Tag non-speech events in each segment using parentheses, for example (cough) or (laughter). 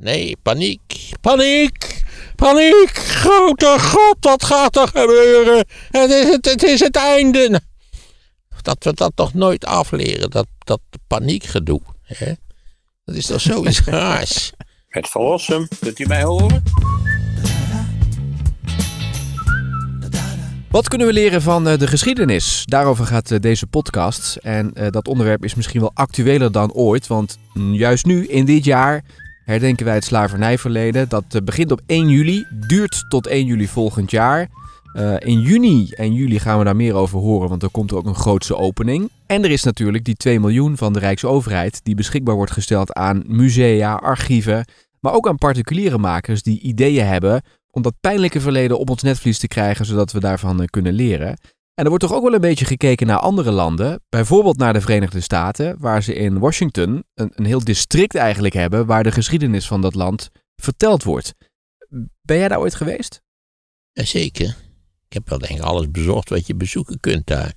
Nee, paniek, paniek, paniek. Grote god, wat gaat er gebeuren? Het is het, het, is het einde. Nou, dat we dat nog nooit afleren, dat, dat paniekgedoe. Hè? Dat is toch zoiets (laughs) raars. Het verlossen, kunt u mij horen? Wat kunnen we leren van eh, de geschiedenis? Daarover gaat eh, deze podcast. En eh, dat onderwerp is misschien wel actueler dan ooit. Want mm, juist nu, in dit jaar, herdenken wij het slavernijverleden. Dat eh, begint op 1 juli, duurt tot 1 juli volgend jaar. Eh, in juni en juli gaan we daar meer over horen, want er komt er ook een grootse opening. En er is natuurlijk die 2 miljoen van de Rijksoverheid, die beschikbaar wordt gesteld aan musea, archieven, maar ook aan particuliere makers die ideeën hebben om dat pijnlijke verleden op ons netvlies te krijgen, zodat we daarvan eh, kunnen leren. En er wordt toch ook wel een beetje gekeken naar andere landen. Bijvoorbeeld naar de Verenigde Staten, waar ze in Washington een, een heel district eigenlijk hebben waar de geschiedenis van dat land verteld wordt. Ben jij daar ooit geweest? Zeker. Ik heb wel denk ik alles bezocht wat je bezoeken kunt daar.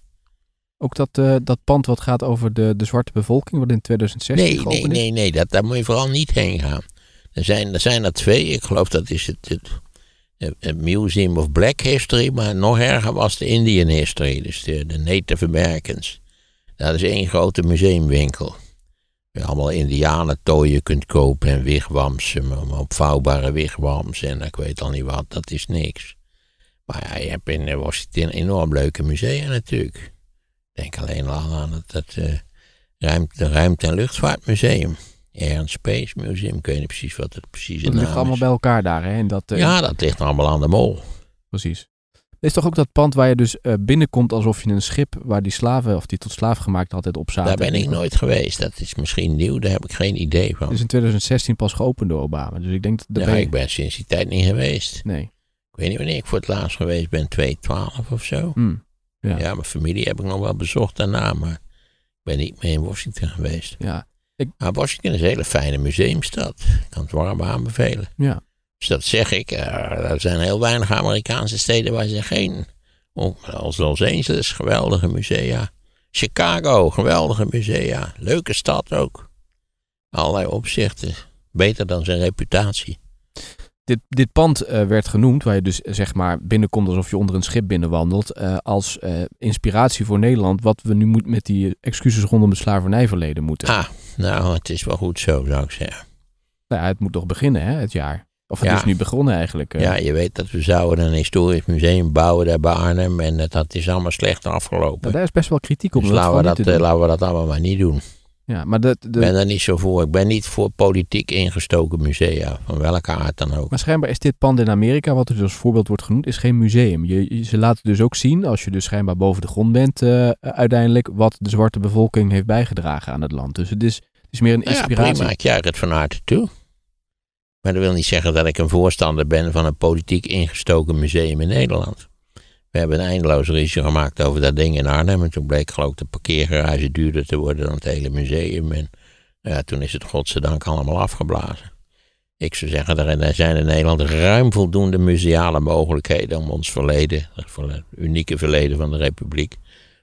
Ook dat, eh, dat pand wat gaat over de, de zwarte bevolking, wat in 2016 Nee, nee, nee, nee, dat, daar moet je vooral niet heen gaan. Er zijn er, zijn er twee, ik geloof dat is het, het het eh, eh, Museum of Black History, maar nog erger was de Indian History, dus de, Native Americans. Dat is één grote museumwinkel. Waar je allemaal indianentooien kunt kopen en wigwams, opvouwbare wigwams en ik weet al niet wat, dat is niks. Maar ja, je hebt in eh, Washington enorm leuke musea natuurlijk. denk alleen al aan het, ruimte, ruimte- en luchtvaartmuseum. Air and Space Museum. Ik weet niet precies wat het precies dat is. Dat ligt allemaal bij elkaar daar. Hè? En dat, eh, ja, dat ligt allemaal aan de mol. Precies. Er is toch ook dat pand waar je dus eh, binnenkomt alsof je een schip waar die slaven of die tot slaaf gemaakt altijd op zaten. Daar ben ik nooit geweest. Dat is misschien nieuw, daar heb ik geen idee van. Het is in 2016 pas geopend door Obama. Dus ik denk dat. Ja, ik ben sinds die tijd niet geweest. Nee. Ik weet niet wanneer ik voor het laatst geweest ben, 2012 of zo. Hmm, ja. ja. mijn familie heb ik nog wel bezocht daarna, maar ik ben niet meer in Washington geweest. Ja, ik... Washington is een hele fijne museumstad. Ik kan het warm aanbevelen. Ja. Dus dat zeg ik. Eh, er zijn heel weinig Amerikaanse steden waar ze geen. Oh, als Los Angeles, geweldige musea. Chicago, geweldige musea. Leuke stad ook. Allerlei opzichten. Beter dan zijn reputatie. Dit, dit pand eh, werd genoemd, waar je dus eh, zeg maar binnenkomt alsof je onder een schip binnenwandelt, uh, als inspiratie voor Nederland, wat we nu moet met die excuses rondom het slavernijverleden moeten. Nou, het is wel goed zo, zou ik zeggen. Nou, ja, het moet toch beginnen, hè, het jaar. Of het is nu begonnen eigenlijk. Eh. Ja, je weet dat we zouden een historisch museum bouwen daar bij Arnhem. En dat, is allemaal slecht afgelopen. Nou, daar is best wel kritiek op. Dus laten, we dat, eh, laten we dat allemaal maar niet doen. Ja, maar dat, Ik ben daar niet zo voor. Ik ben niet voor politiek ingestoken musea, van welke aard dan ook. Maar schijnbaar is dit pand in Amerika, wat er dus als voorbeeld wordt genoemd, is geen museum. Je, ze laten dus ook zien, als je dus schijnbaar boven de grond bent eh, uiteindelijk, wat de zwarte bevolking heeft bijgedragen aan het land. Dus het is, het is meer een inspiratie. Ja, prima, ik juich het van harte toe. Maar dat wil niet zeggen dat ik een voorstander ben van een politiek ingestoken museum in Nederland. We hebben een eindeloos ritje gemaakt over dat ding in Arnhem. En toen bleek geloof ik de parkeergarage duurder te worden dan het hele museum. En nou ja, toen is het godzijdank allemaal afgeblazen. Ik zou zeggen, er zijn in Nederland ruim voldoende museale mogelijkheden om ons verleden, het unieke verleden van de Republiek,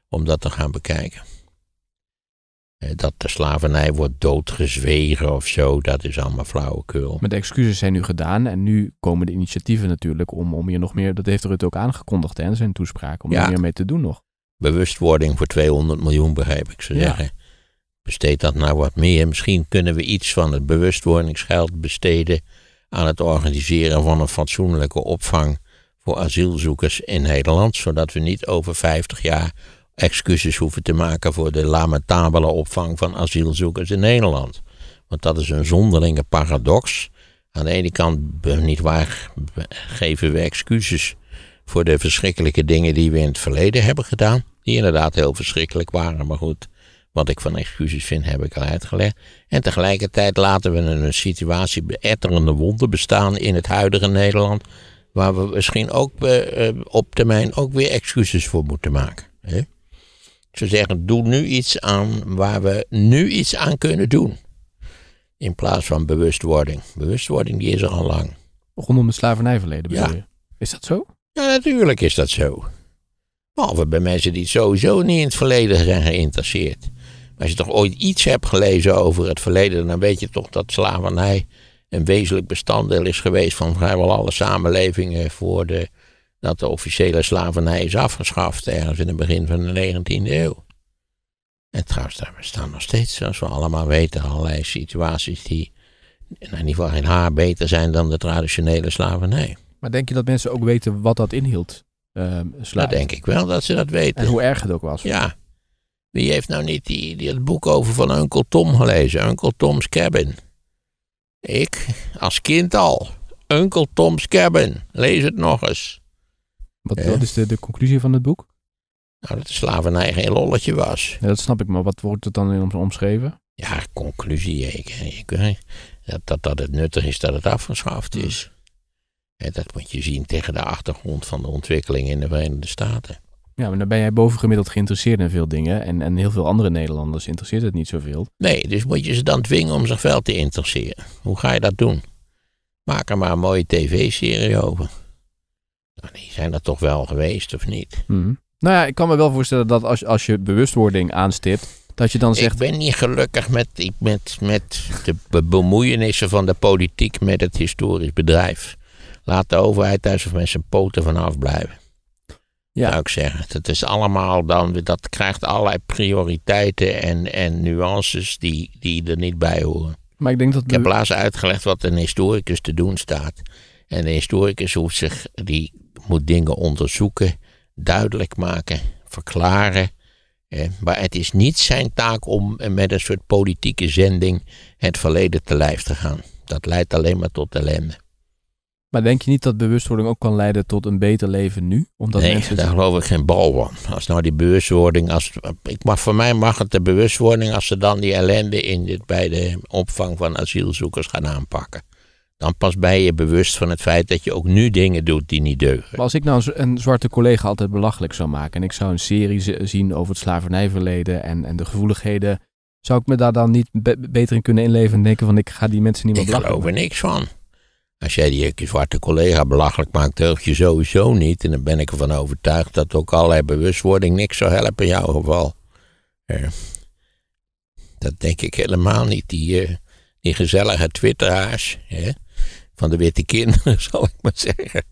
om dat te gaan bekijken. Eh, dat de slavernij wordt doodgezwegen of zo, dat is allemaal flauwekul. Maar de excuses zijn nu gedaan en nu komen de initiatieven natuurlijk om, om hier nog meer, dat heeft Rutte ook aangekondigd hè, in zijn toespraak, om ja. er meer mee te doen nog. Bewustwording voor 200 miljoen begrijp ik ze ja. zeggen. Besteed dat nou wat meer. Misschien kunnen we iets van het bewustwordingsgeld besteden aan het organiseren van een fatsoenlijke opvang voor asielzoekers in Nederland, zodat we niet over 50 jaar excuses hoeven te maken voor de lamentabele opvang van asielzoekers in Nederland. Want dat is een zonderlinge paradox. Aan de ene kant, niet waar, geven we excuses voor de verschrikkelijke dingen die we in het verleden hebben gedaan. Die inderdaad heel verschrikkelijk waren, maar goed, wat ik van excuses vind heb ik al uitgelegd. En tegelijkertijd laten we een situatie beetterende wonden bestaan in het huidige Nederland. Waar we misschien ook eh, eh, op termijn ook weer excuses voor moeten maken. Hè? zou zeggen, doe nu iets aan waar we nu iets aan kunnen doen. In plaats van bewustwording. Bewustwording die is er al lang. Rondom het slavernijverleden bedoel je? Is dat zo? Ja, natuurlijk is dat zo. Behalve bij mensen die sowieso niet in het verleden zijn geïnteresseerd. Als je toch ooit iets hebt gelezen over het verleden, dan weet je toch dat slavernij een wezenlijk bestanddeel is geweest van vrijwel alle samenlevingen voor de dat de officiële slavernij is afgeschaft ergens in het begin van de 19e eeuw. En trouwens, daar staan nog steeds, zoals we allemaal weten, allerlei situaties die in ieder geval geen haar beter zijn dan de traditionele slavernij. Maar denk je dat mensen ook weten wat dat inhield? Ehm, uh, nou, dat denk ik wel, dat ze dat weten. En hoe erg het ook was. Ja. Wie heeft nou niet die, die het boek over van Uncle Tom gelezen? Uncle Tom's Cabin. Ik, als kind al. Uncle Tom's Cabin. Lees het nog eens. Wat, is de, de conclusie van het boek? Nou, dat de slavernij geen lolletje was. Ja, dat snap ik, maar wat wordt het dan in ons omschreven? Ja, conclusie. ik, eh, dat, dat, dat het nuttig is dat het afgeschaft hmm. is. En dat moet je zien tegen de achtergrond van de ontwikkeling in de Verenigde Staten. Ja, maar dan ben jij bovengemiddeld geïnteresseerd in veel dingen. En, en heel veel andere Nederlanders interesseert het niet zoveel. Nee, dus moet je ze dan dwingen om zich wel te interesseren. Hoe ga je dat doen? Maak er maar een mooie tv-serie over. Nou, die zijn dat toch wel geweest, of niet? Mhm. Nou ja, ik kan me wel voorstellen dat als, als je bewustwording aanstipt, dat je dan zegt... Ik ben niet gelukkig met, met, met de bemoeienissen van de politiek met het historisch bedrijf. Laat de overheid thuis of met zijn poten vanaf blijven. Ja. Zou ik zeggen. Dat is allemaal dan, dat krijgt allerlei prioriteiten en, en nuances die, die er niet bij horen. Maar ik denk dat. Ik heb laatst uitgelegd wat een historicus te doen staat. En de historicus hoeft zich die moet dingen onderzoeken, duidelijk maken, verklaren. hè, maar het is niet zijn taak om met een soort politieke zending het verleden te lijf te gaan. Dat leidt alleen maar tot ellende. Maar denk je niet dat bewustwording ook kan leiden tot een beter leven nu? Omdat nee, mensen... daar geloof ik geen bal van. Als nou die bewustwording, als, ik mag, voor mij mag het de bewustwording als ze dan die ellende in, bij de opvang van asielzoekers gaan aanpakken dan pas bij je bewust van het feit dat je ook nu dingen doet die niet deugen. Maar als ik nou een zwarte collega altijd belachelijk zou maken en ik zou een serie zien over het slavernijverleden en, en de gevoeligheden, zou ik me daar dan niet beter in kunnen inleven en denken van ik ga die mensen niet meer belachelijk maken? Ik geloof er niks van. Als jij die zwarte collega belachelijk maakt, durf je sowieso niet. En dan ben ik ervan overtuigd dat ook allerlei bewustwording niks zou helpen in jouw geval. dat denk ik helemaal niet. Die, eh, die gezellige twitteraars, van de witte kinderen, (laughs) zal ik maar zeggen.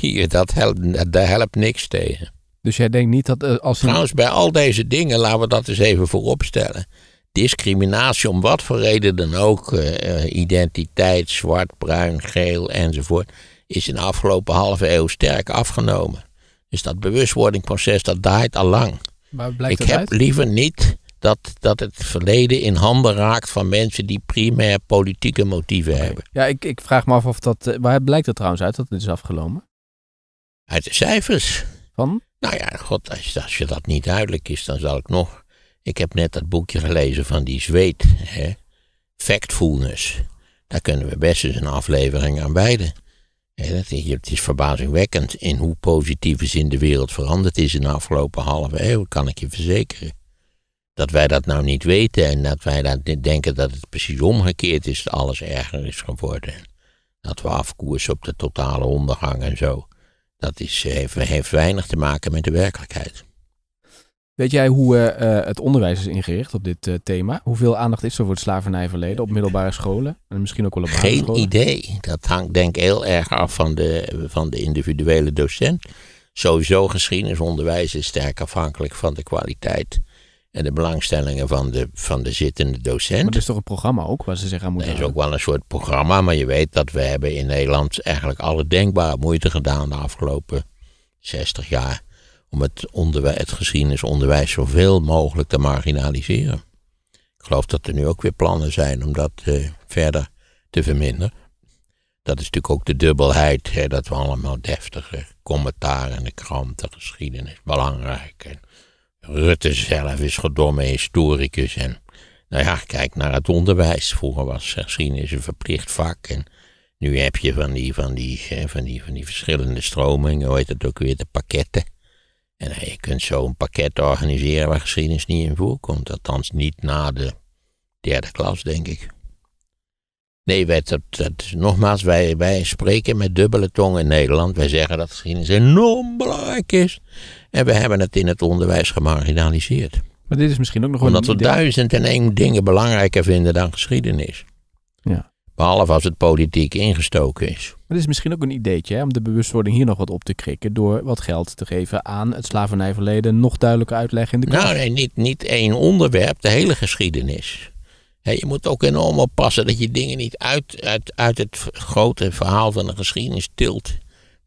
Die, dat helpt, daar helpt niks tegen. Dus jij denkt niet dat eh, als. Trouwens, bij al deze dingen, laten we dat eens even vooropstellen. Discriminatie om wat voor reden dan ook, eh, eh, identiteit, zwart, bruin, geel enzovoort, is in de afgelopen halve eeuw sterk afgenomen. Dus dat bewustwordingproces, dat daait al lang. Maar blijkt ik heb liever niet dat, dat het verleden in handen raakt van mensen die primair politieke motieven hebben. Ja, ik, ik vraag me af of dat. Eh, waar blijkt dat trouwens uit dat dit is afgelopen? Uit de cijfers. Van? Nou ja, god, als, als je dat niet duidelijk is, dan zal ik nog. Ik heb net dat boekje gelezen van die zweet. Hè? Factfulness. Daar kunnen we best eens een aflevering aan wijden. Het is verbazingwekkend in hoe positieve in de wereld veranderd is in de afgelopen halve eeuw, kan ik je verzekeren. Dat wij dat nou niet weten en dat wij dat denken dat het precies omgekeerd is, dat alles erger is geworden. Dat we afkoersen op de totale ondergang en zo. Dat is, heeft, heeft weinig te maken met de werkelijkheid. Weet jij hoe eh, eh, het onderwijs is ingericht op dit eh, thema? Hoeveel aandacht is er voor het slavernijverleden op middelbare scholen? En misschien ook wel op Geen scholen? idee. Dat hangt denk ik heel erg af van de, van de individuele docent. Sowieso geschiedenisonderwijs is sterk afhankelijk van de kwaliteit en de belangstellingen van de, van de zittende docent. Maar het is toch een programma ook wat ze zeggen. aan is ook wel een soort programma, maar je weet dat we hebben in Nederland eigenlijk alle denkbare moeite gedaan de afgelopen 60 jaar om het, onderwijs, het geschiedenisonderwijs zoveel mogelijk te marginaliseren. Ik geloof dat er nu ook weer plannen zijn om dat eh, verder te verminderen. Dat is natuurlijk ook de dubbelheid, hè, dat we allemaal deftige commentaar in de krant, de geschiedenis belangrijk Rutte zelf is gedomme historicus en nou ja, kijk naar het onderwijs. Vroeger was geschiedenis een verplicht vak en nu heb je van die, van die, eh, van die, van die verschillende stromingen, hoe heet dat ook weer, de pakketten. En eh, je kunt zo een pakket organiseren waar geschiedenis niet in voorkomt, althans niet na de derde klas, denk ik. Nee, wij, nogmaals, wij, wij spreken met dubbele tong in Nederland. Wij zeggen dat geschiedenis enorm belangrijk is. En we hebben het in het onderwijs gemarginaliseerd. Maar dit is misschien ook nog Omdat een we duizend en één dingen belangrijker vinden dan geschiedenis. Ja. Behalve als het politiek ingestoken is. Maar dit is misschien ook een ideetje hè, om de bewustwording hier nog wat op te krikken. door wat geld te geven aan het slavernijverleden. nog duidelijker uitleggen in de nou, klas. Nou, nee, niet, niet één onderwerp, de hele geschiedenis. He, je moet ook enorm oppassen dat je dingen niet uit, uit, uit het grote verhaal van de geschiedenis tilt.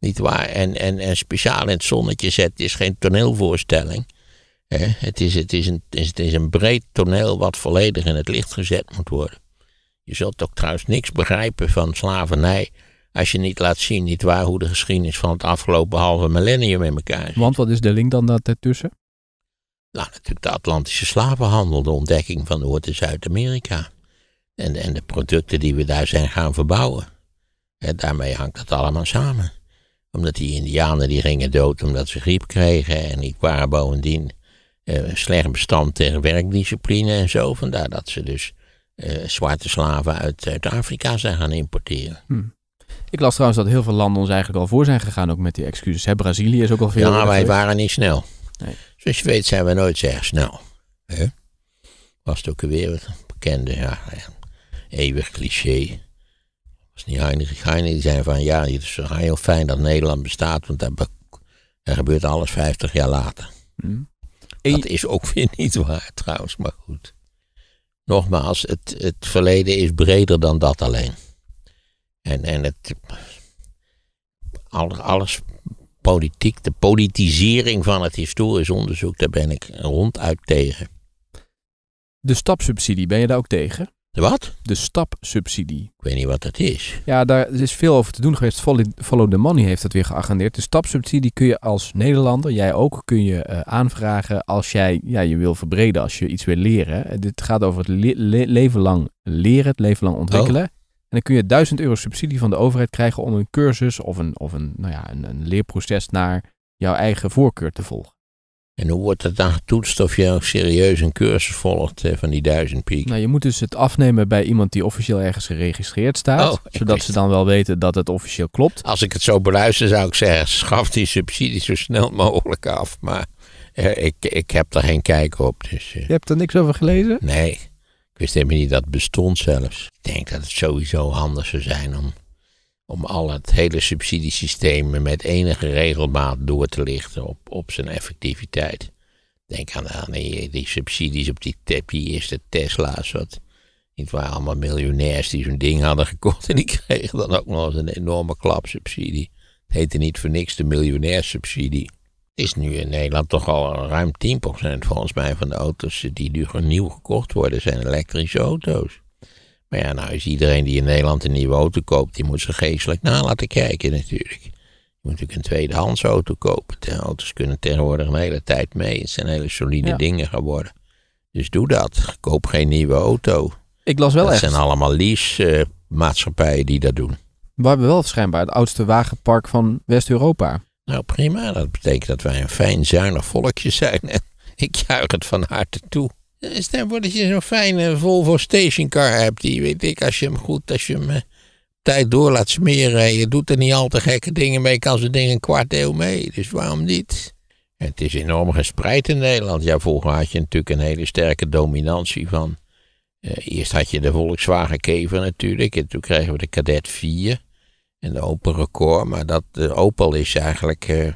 Niet waar? En, en, en speciaal in het zonnetje zet. Het is geen toneelvoorstelling. het, is, het, is een, het is een breed toneel wat volledig in het licht gezet moet worden. Je zult ook trouwens niks begrijpen van slavernij als je niet laat zien, niet waar, hoe de geschiedenis van het afgelopen halve millennium in elkaar zit. Want wat is de link dan daartussen? Nou, natuurlijk de Atlantische slavenhandel, de ontdekking van Noord- en Zuid-Amerika. En, en de producten die we daar zijn gaan verbouwen. daarmee hangt dat allemaal samen. Omdat die indianen die gingen dood omdat ze griep kregen. En die waren bovendien eh, slecht bestand tegen werkdiscipline en zo. Vandaar dat ze dus eh, zwarte slaven uit, uit, Afrika zijn gaan importeren. Hm. Ik las trouwens dat heel veel landen ons eigenlijk al voor zijn gegaan, ook met die excuses. Brazilië is ook al veel. Ja, wij waren niet snel. Zoals je weet zijn we nooit erg snel. Was het ook weer een bekende, ja, eeuwig cliché. Was niet Heinrich Heine die zei van ja, het is heel fijn dat Nederland bestaat, want daar, gebeurt alles 50 jaar later. Hmm. Dat is ook weer (laughs) niet waar trouwens, maar goed. Nogmaals, het, het verleden is breder dan dat alleen. En, en het, alles politiek, de politisering van het historisch onderzoek, daar ben ik ronduit tegen. De stapsubsidie, ben je daar ook tegen? De wat? De stapsubsidie. Ik weet niet wat dat is. Ja, daar is veel over te doen geweest. Follow the Money heeft dat weer geagendeerd. De stapsubsidie kun je als Nederlander, jij ook, kun je eh, aanvragen als jij ja, je wil verbreden, als je iets wil leren. Eh, dit gaat over het leven lang leren, het leven lang ontwikkelen. Oh dan kun je 1000 euro subsidie van de overheid krijgen om een cursus of een, of een, nou ja, een, een leerproces naar jouw eigen voorkeur te volgen. En hoe wordt het dan getoetst of je ook serieus een cursus volgt eh, van die duizend piek? Nou, je moet dus het afnemen bij iemand die officieel ergens geregistreerd staat. Oh, zodat ze dan wel weten dat het officieel klopt. Als ik het zo beluister zou ik zeggen, schaf die subsidie zo snel mogelijk af. Maar eh, ik, ik heb er geen kijk op. Dus, eh. Je hebt er niks over gelezen? Nee. Ik wist helemaal niet dat bestond zelfs. Ik denk dat het sowieso handig zou zijn om, om al het hele subsidiesysteem met enige regelmaat door te lichten op, op zijn effectiviteit. Denk aan, aan die, subsidies op die, die eerste Tesla's. Wat, niet waar allemaal miljonairs die zo'n ding hadden gekocht. En die kregen dan ook nog eens een enorme klapsubsidie. Het heette niet voor niks de miljonairssubsidie is nu in Nederland toch al ruim 10% volgens mij van de auto's die nu nieuw gekocht worden, zijn elektrische auto's. Maar ja, nou is iedereen die in Nederland een nieuwe auto koopt, die moet ze geestelijk na laten kijken natuurlijk. Je moet natuurlijk een tweedehands auto kopen. De auto's kunnen tegenwoordig een hele tijd mee. Het zijn hele solide dingen geworden. Dus doe dat. Koop geen nieuwe auto. Ik las wel dat echt. Het zijn allemaal lease eh, maatschappijen die dat doen. We hebben wel schijnbaar het oudste wagenpark van West-Europa. Nou prima, dat betekent dat wij een fijn zuinig volkje zijn. (laughs) ik juich het van harte toe. Eh, Stel voor dat je zo'n fijne Volvo stationcar hebt. Die weet ik, als je hem goed, als je hem eh, tijd door laat smeren. Je doet er niet al te gekke dingen mee. Kan ze ding een kwart eeuw mee. Dus waarom niet? het is enorm gespreid in Nederland. Ja, vroeger had je natuurlijk een hele sterke dominantie van. Eh, eerst had je de Volkswagen Kever natuurlijk. En toen kregen we de Cadet 4 en de open Record. Maar dat, de eh, Opel is eigenlijk, uh,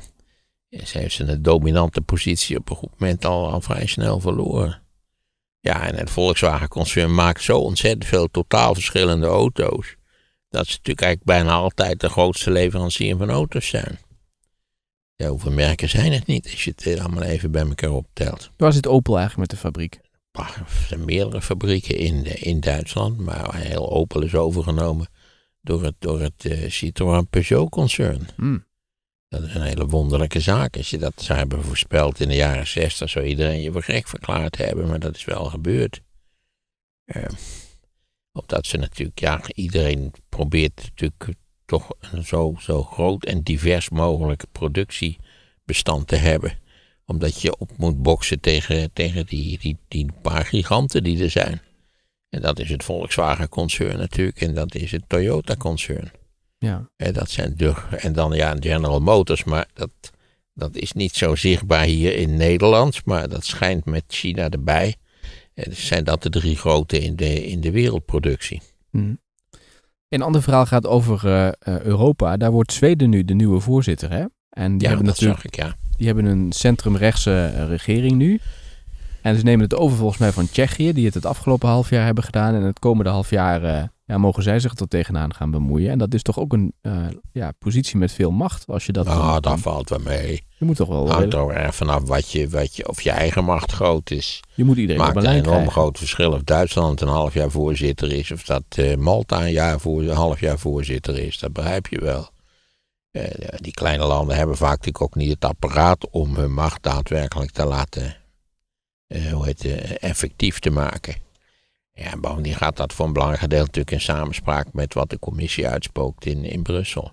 ze heeft een dominante positie op een goed moment al, al vrij snel verloren. Ja, en het Volkswagen-concern maakt zo ontzettend veel totaal verschillende auto's. Dat ze natuurlijk eigenlijk bijna altijd de grootste leverancier van auto's zijn. Ja, hoeveel merken zijn het niet als je het eh, allemaal even bij elkaar optelt? Waar zit Opel eigenlijk met de fabriek? Er zijn meerdere fabrieken in, in Duitsland, maar heel Opel is overgenomen door het, eh, Citroën Peugeot-concern. Hmm. Dat is een hele wonderlijke zaak. Als je dat zou hebben voorspeld in de jaren 60, zou iedereen je voor gek verklaard hebben, maar dat is wel gebeurd. Uh, omdat ze natuurlijk, ja, iedereen probeert natuurlijk toch een zo, zo groot en divers mogelijk productiebestand te hebben. Omdat je op moet boksen tegen, tegen die, die, die paar giganten die er zijn. En dat is het Volkswagen-concern natuurlijk en dat is het Toyota-concern. Ja. En, dat zijn de, en dan ja, General Motors, maar dat, dat is niet zo zichtbaar hier in Nederland, maar dat schijnt met China erbij. En zijn dat de drie grote in de, in de wereldproductie. Mm. Een ander verhaal gaat over eh, eh, Europa. Daar wordt Zweden nu de nieuwe voorzitter, hè? En die hebben natuurlijk, ja. Die hebben een centrumrechtse eh, regering nu. En ze nemen het over volgens mij van Tsjechië, die het het afgelopen half jaar hebben gedaan. En het komende half jaar eh, ja, mogen zij zich er tegenaan gaan bemoeien. En dat is toch ook een eh, ja, positie met veel macht, als je dat... Nou, dat valt wel mee. Je moet toch wel... Hangt er erg vanaf wat je, wat je, of je eigen macht groot is. Je moet iedereen Maakt een enorm groot verschil of Duitsland een half jaar voorzitter is... of dat eh, Malta een, jaar voor, een half jaar voorzitter is. Dat begrijp je wel. die kleine landen hebben vaak natuurlijk ook niet het apparaat... om hun macht daadwerkelijk te laten uh, hoe heet, eh, effectief te maken. Ja, bovendien gaat dat voor een belangrijk gedeelte natuurlijk in samenspraak met wat de commissie uitspookt in, in Brussel.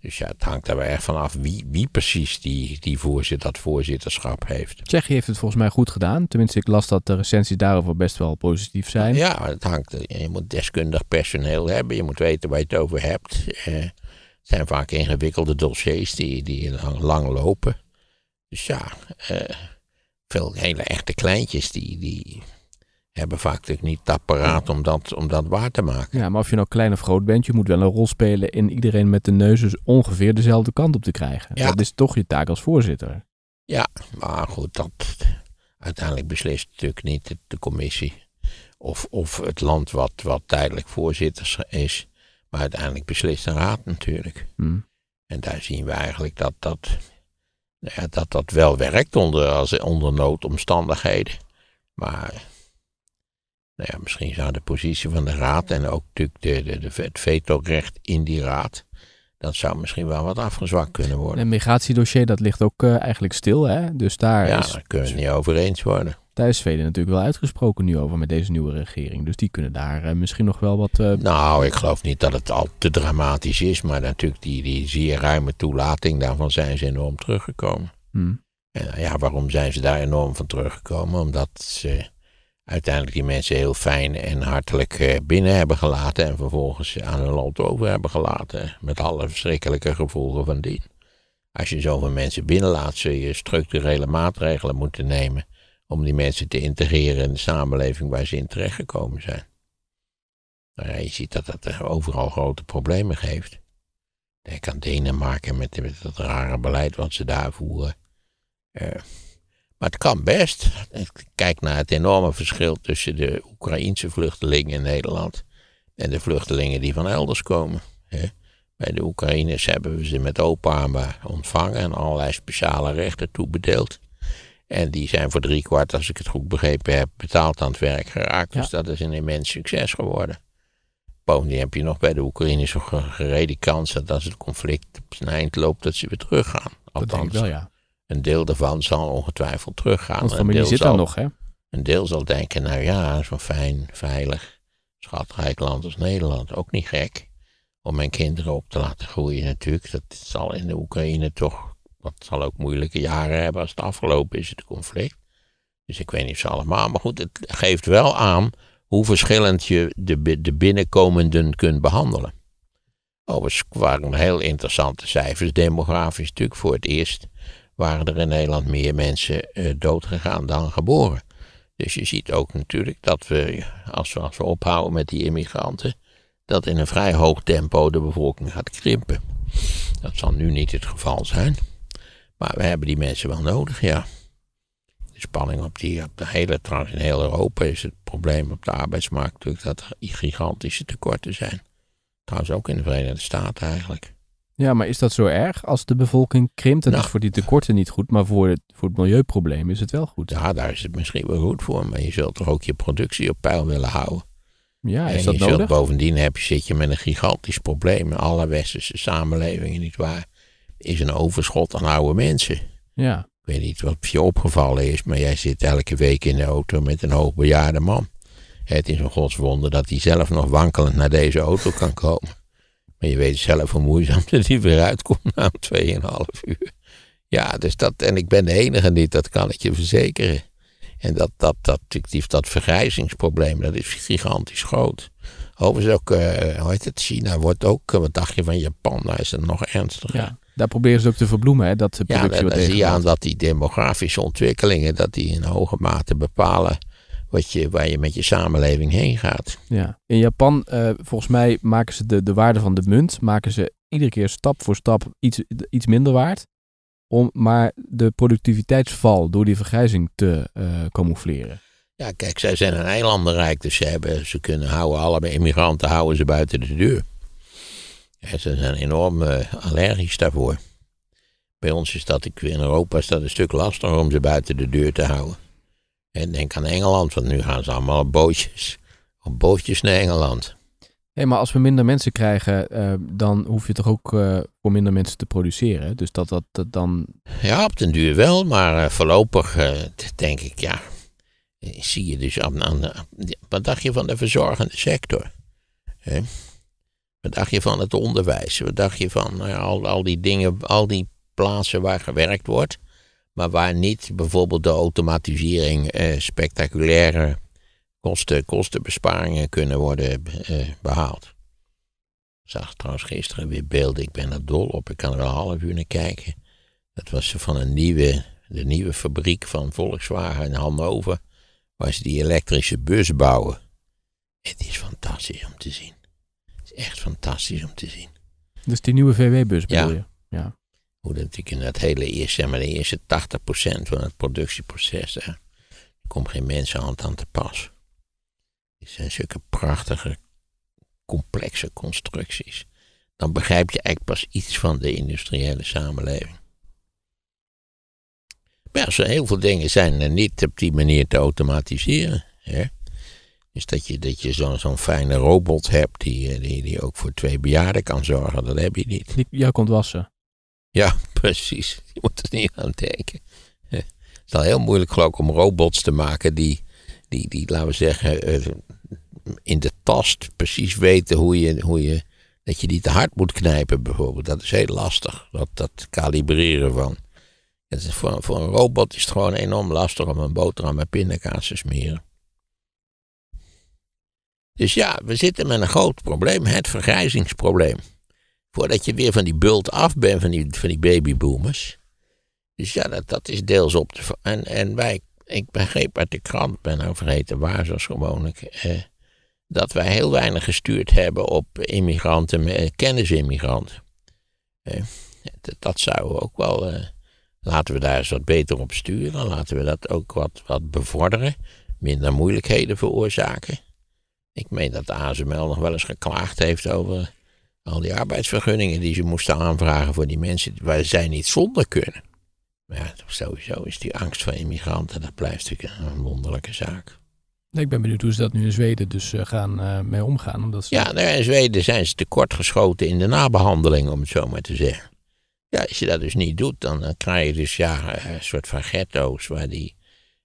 Dus ja, het hangt er wel echt van af wie, wie precies die, die voorzitter, dat voorzitterschap heeft. Tsjechië heeft het volgens mij goed gedaan. Tenminste, ik las dat de recensies daarover best wel positief zijn. Ja, het hangt. Eh, je moet deskundig personeel hebben. Je moet weten waar je het over hebt. Eh, het zijn vaak ingewikkelde dossiers die, die lang, lang lopen. Dus ja, eh, veel hele echte kleintjes die, die hebben vaak natuurlijk niet het apparaat om dat, om dat waar te maken. Ja, maar of je nou klein of groot bent, je moet wel een rol spelen in iedereen met de neuzen dus ongeveer dezelfde kant op te krijgen. Ja. Dat is toch je taak als voorzitter. Ja, maar goed, dat uiteindelijk beslist natuurlijk niet de, commissie. Of, of het land wat, wat tijdelijk voorzitter is. Maar uiteindelijk beslist de raad natuurlijk. Hm. En daar zien we eigenlijk dat dat ja, dat dat wel werkt onder, als, onder noodomstandigheden. Maar nou ja, misschien zou de positie van de raad en ook natuurlijk de, de, de het vetorecht in die raad, dat zou misschien wel wat afgezwakt kunnen worden. Een migratiedossier, dat ligt ook eh, eigenlijk stil, hè? Dus daar ja, is... daar kunnen we het niet over eens worden. Thuisvelden natuurlijk wel uitgesproken nu over met deze nieuwe regering. Dus die kunnen daar eh, misschien nog wel wat. Eh, nou, ik geloof niet dat het al te dramatisch is. Maar natuurlijk, die, die zeer ruime toelating, daarvan zijn ze enorm teruggekomen. Hmm. En eh, ja, waarom zijn ze daar enorm van teruggekomen? Omdat ze uiteindelijk die mensen heel fijn en hartelijk binnen hebben gelaten. En vervolgens aan hun lot over hebben gelaten. Met alle verschrikkelijke gevolgen van dien. Als je zoveel mensen binnenlaat, zul je structurele maatregelen moeten nemen om die mensen te integreren in de samenleving waar ze in terechtgekomen zijn. Nou ja, je ziet dat dat overal grote problemen geeft. Denk aan Denemarken met, met dat rare beleid wat ze daar voeren. Eh, maar het kan best. Kijk naar het enorme verschil tussen de Oekraïense vluchtelingen in Nederland en de vluchtelingen die van elders komen. Hè? Bij de Oekraïners hebben we ze met opa ontvangen en allerlei speciale rechten toebedeeld. En die zijn voor driekwart, als ik het goed begrepen heb, betaald aan het werk geraakt. Dus dat is een immens succes geworden. Bovendien heb je nog bij de Oekraïne zo'n gereden kans dat als het conflict op zijn eind loopt, dat ze weer teruggaan. Althans, wel, ja. een deel daarvan zal ongetwijfeld teruggaan. Want familie zit daar nog, hè? Een deel zal denken, nou ja, zo'n fijn, veilig, schatrijk land als Nederland, ook niet gek. Om mijn kinderen op te laten groeien natuurlijk, dat zal in de Oekraïne toch dat zal ook moeilijke jaren hebben als het afgelopen is, het conflict. Dus ik weet niet of ze allemaal. Maar goed, het geeft wel aan hoe verschillend je de, de binnenkomenden kunt behandelen. Overigens waren heel interessante cijfers, demografisch natuurlijk. Voor het eerst waren er in Nederland meer mensen uh, doodgegaan dan geboren. Dus je ziet ook natuurlijk dat we, als we, als we ophouden met die immigranten, dat in een vrij hoog tempo de bevolking gaat krimpen. Dat zal nu niet het geval zijn. Maar we hebben die mensen wel nodig, ja. De spanning op, die, op de hele, trouwens in heel Europa is het probleem op de arbeidsmarkt natuurlijk dat er gigantische tekorten zijn. Trouwens ook in de Verenigde Staten eigenlijk. Ja, maar is dat zo erg als de bevolking krimpt? Dat is nou. voor die tekorten niet goed, maar voor het, voor het milieuprobleem is het wel goed. Ja, daar is het misschien wel goed voor, maar je zult toch ook je productie op peil willen houden. Ja, is en dat je nodig? Zult, bovendien heb, je, zit je met een gigantisch probleem in alle westerse samenlevingen, nietwaar? is een overschot aan oude mensen. Ja. Ik weet niet wat je opgevallen is, maar jij zit elke week in de auto met een hoogbejaarde man. Het is een godswonder dat hij zelf nog wankelend naar deze auto kan komen. Maar je weet zelf hoe moeizaam (laughs) dat hij weer uitkomt na 2,5 uur. Ja, dus dat, en ik ben de enige niet, dat kan ik je verzekeren. En dat, dat, dat, dat, dat vergrijzingsprobleem, dat is gigantisch groot ze ook, uh, hoe heet het, China wordt ook, eh, wat dacht je van Japan, daar nou, is het nog ernstiger. Ja, daar proberen ze ook te verbloemen, hè, dat productie ja, daar zie je aan dat die demografische ontwikkelingen, dat die in hoge mate bepalen wat je, waar je met je samenleving heen gaat. Ja. In Japan, eh, volgens mij maken ze de, de waarde van de munt, maken ze iedere keer stap voor stap iets, iets minder waard. Om maar de productiviteitsval door die vergrijzing te uh, camoufleren. Ja, kijk, zij zijn een eilandenrijk, dus ze, hebben, ze kunnen houden allebei immigranten houden ze buiten de deur. Ja, ze zijn enorm eh, allergisch daarvoor. Bij ons is dat, in Europa is dat een stuk lastiger om ze buiten de deur te houden. En denk aan Engeland, want nu gaan ze allemaal op bootjes, op bootjes naar Engeland. Hé, maar als we minder mensen krijgen, eh, dan hoef je toch ook eh, voor minder mensen te produceren. Dus dat, dat, dat dan. Ja, op den duur wel, maar voorlopig denk ik ja zie je dus aan, wat dacht je van de verzorgende sector? Wat dacht je van het onderwijs? Wat dacht je van eh, al, al die dingen, al die plaatsen waar gewerkt wordt, maar waar niet bijvoorbeeld de automatisering eh, spectaculaire kosten, kostenbesparingen kunnen worden eh, behaald? Ik zag trouwens gisteren weer beelden, ik ben er dol op, ik kan er een half uur naar kijken. Dat was van een nieuwe, de nieuwe fabriek van Volkswagen in Hannover was die elektrische bus bouwen. Het is fantastisch om te zien. Het is echt fantastisch om te zien. Dus die nieuwe VW-bus bedoel ja. je? Ja. Hoe dat ik in dat hele eerste, zeg maar de eerste 80% van het productieproces, daar komt geen mensenhand aan te pas. Het zijn zulke prachtige, complexe constructies. Dan begrijp je eigenlijk pas iets van de industriële samenleving. Maar zo heel veel dingen zijn er niet op die manier te automatiseren. Hè? Dus dat je, dat je zo'n zo'n fijne robot hebt die, eh, die, die ook voor twee bejaarden kan zorgen, dat heb je niet. Die jou komt wassen. Ja, (laughs) precies. Je moet er niet aan denken. Het is al heel moeilijk geloof ik om robots te maken die, die, die laten we zeggen, eh, in de tast precies weten hoe je, hoe je, dat je die te hard moet knijpen bijvoorbeeld. Dat is heel lastig, dat, dat kalibreren van. Het is voor, voor een robot is het gewoon enorm lastig om een boterham met pindakaas te smeren. Dus ja, we zitten met een groot probleem, het vergrijzingsprobleem. Voordat je weer van die bult af bent, van die, van die babyboomers. Dus ja, dat, dat is deels op te... En, en wij, ik begreep uit de krant, ben nou vergeten waar, zoals gewoonlijk... Eh, dat wij heel weinig gestuurd hebben op immigranten, eh, kennisimmigranten. Eh, dat, dat zouden we ook wel... Eh, Laten we daar eens wat beter op sturen. Laten we dat ook wat, wat bevorderen. Minder moeilijkheden veroorzaken. Ik meen dat de ASML nog wel eens geklaagd heeft over al die arbeidsvergunningen die ze moesten aanvragen voor die mensen waar zij niet zonder kunnen. Maar ja, sowieso is die angst van immigranten, dat blijft natuurlijk een wonderlijke zaak. Ik ben benieuwd hoe ze dat nu in Zweden dus eh, gaan eh, mee omgaan. Omdat nou Ja, in Zweden zijn ze tekortgeschoten in de nabehandeling, om het zo maar te zeggen als je dat dus niet doet, dan, eh, krijg je dus ja, eh, een soort van ghetto's waar die,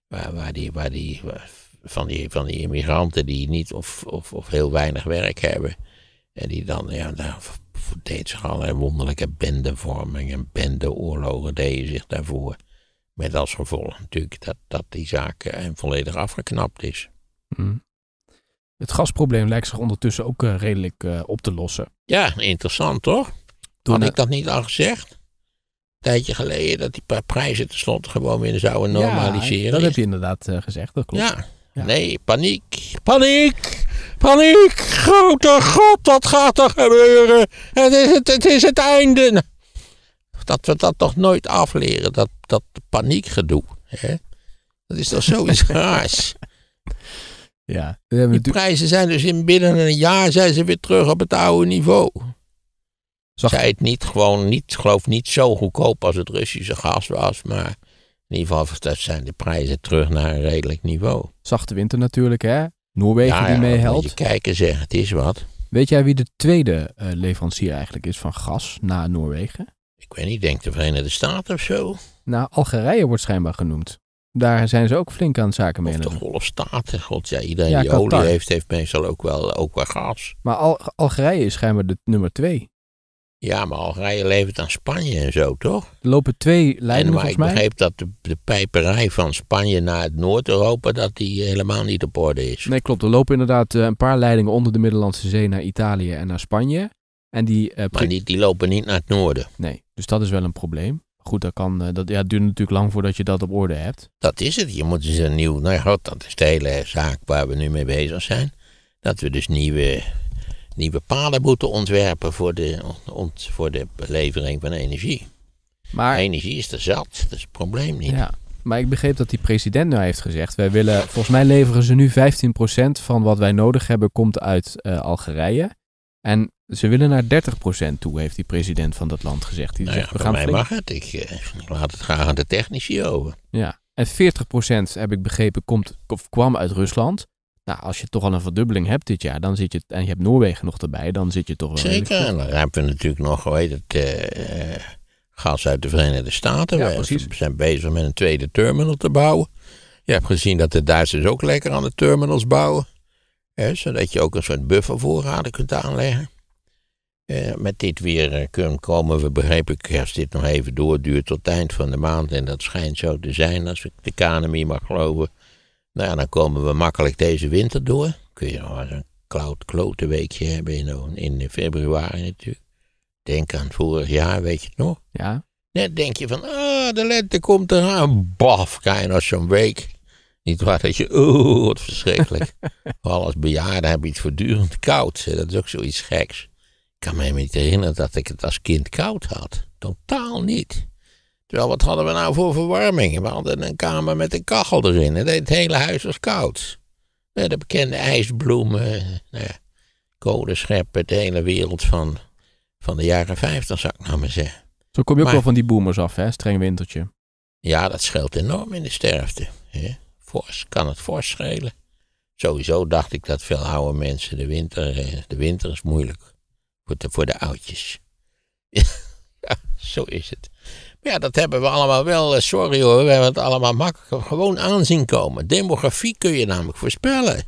waar, waar die, waar die, van, die van die immigranten die niet of, of, of heel weinig werk hebben. En die dan, ja, daar deed zich allerlei wonderlijke bendevormingen en bendeoorlogen deden zich daarvoor. Met als gevolg natuurlijk dat, dat die zaak eh, volledig afgeknapt is. Mm. Het gasprobleem lijkt zich ondertussen ook redelijk op te lossen. Ja, interessant toch? Toen Had ik dat niet al gezegd? tijdje geleden dat die prijzen tenslotte gewoon weer zouden normaliseren. dat heb je inderdaad eh, gezegd, dat klopt. Ja. Nee, paniek. Paniek! Paniek! Grote god, wat gaat er gebeuren? Het is het, het, is het einde. Nou, dat we dat toch nooit afleren, dat, dat paniekgedoe. Hè? Dat is toch zoiets (laughs) raars. Ja, die prijzen zijn dus in binnen een jaar zijn ze weer terug op het oude niveau. Zag... Zij het niet gewoon, niet, geloof niet zo goedkoop als het Russische gas was, maar in ieder geval dat zijn de prijzen terug naar een redelijk niveau. Zachte winter natuurlijk, hè? Noorwegen die ja, meehelpt. Ja, je kijken zeg, het is wat. Weet jij wie de tweede eh, leverancier eigenlijk is van gas na Noorwegen? Ik weet niet, denk de Verenigde Staten of zo. Nou, Algerije wordt schijnbaar genoemd. Daar zijn ze ook flink aan zaken mee. de golfstaten. God, ja, iedereen die olie heeft, heeft meestal ook wel, ook wel gas. Maar Algerije is schijnbaar de nummer twee. Ja, maar Algerije levert aan Spanje en zo, toch? Er lopen twee lijnen, Maar ik begreep dat de, pijperij van Spanje naar het Noord-Europa... dat die helemaal niet op orde is. Nee, klopt. Er lopen inderdaad eh, een paar leidingen onder de Middellandse Zee... naar Italië en naar Spanje. En die, eh, maar die, lopen niet naar het noorden. Nee, dus dat is wel een probleem. Goed, dat kan, eh, dat, ja, duurt natuurlijk lang voordat je dat op orde hebt. Dat is het. Je moet dus een nieuw... Nou ja, dat is de hele zaak waar we nu mee bezig zijn. Dat we dus nieuwe nieuwe bepalen moeten ontwerpen voor de, ont, voor de levering van energie. Maar energie is er zat, dat is het probleem niet. Ja, maar ik begreep dat die president nu heeft gezegd: wij willen, volgens mij leveren ze nu 15% van wat wij nodig hebben, komt uit eh, Algerije. En ze willen naar 30% toe, heeft die president van dat land gezegd. Die nou zegt, we gaan mij mag het. Ik, eh, laat het graag aan de technici over. Ja, en 40% heb ik begrepen komt, of kwam uit Rusland. Nou, als je toch al een verdubbeling hebt dit jaar, dan zit je, en je hebt Noorwegen nog erbij, dan zit je toch wel. Zeker, en dan hebben we natuurlijk nog, hoe het, eh, eh, gas uit de Verenigde Staten. Ja, we zijn bezig met een tweede terminal te bouwen. Je hebt gezien dat de Duitsers ook lekker aan de terminals bouwen. Hè, zodat je ook een soort buffervoorraden kunt aanleggen. Eh, met dit weer kunnen komen we, begrepen, ik, als dit nog even doorduurt tot het eind van de maand. En dat schijnt zo te zijn, als ik de KNMI mag geloven. Nou ja, dan komen we makkelijk deze winter door. Kun je nog eens een koud klote weekje hebben in, in februari natuurlijk. Denk aan vorig jaar, weet je het nog? Ja. Net denk je van, ah, de lente komt eraan. Baf, krijg je nog zo'n week. Niet waar dat je, oeh, wat verschrikkelijk. (laughs) Vooral als bejaarden heb je iets voortdurend koud. Hè? Dat is ook zoiets geks. Ik kan me niet herinneren dat ik het als kind koud had. Totaal niet. Terwijl, wat hadden we nou voor verwarming? We hadden een kamer met een kachel erin. het hele huis was koud. De bekende ijsbloemen, nou ja, kolenscheppen, de hele wereld van, van de jaren 50, zou ik nou maar zeggen. Zo kom je ook wel van die boomers af, hè? Streng wintertje. Ja, dat scheelt enorm in de sterfte. Hè? kan het fors schelen. Sowieso dacht ik dat veel oude mensen de winter, eh, de winter is moeilijk. Voor de, voor de oudjes. (laughs) ja, zo is het ja, dat hebben we allemaal wel, eh, sorry hoor, we hebben het allemaal makkelijk gewoon aanzien komen. Demografie kun je namelijk voorspellen.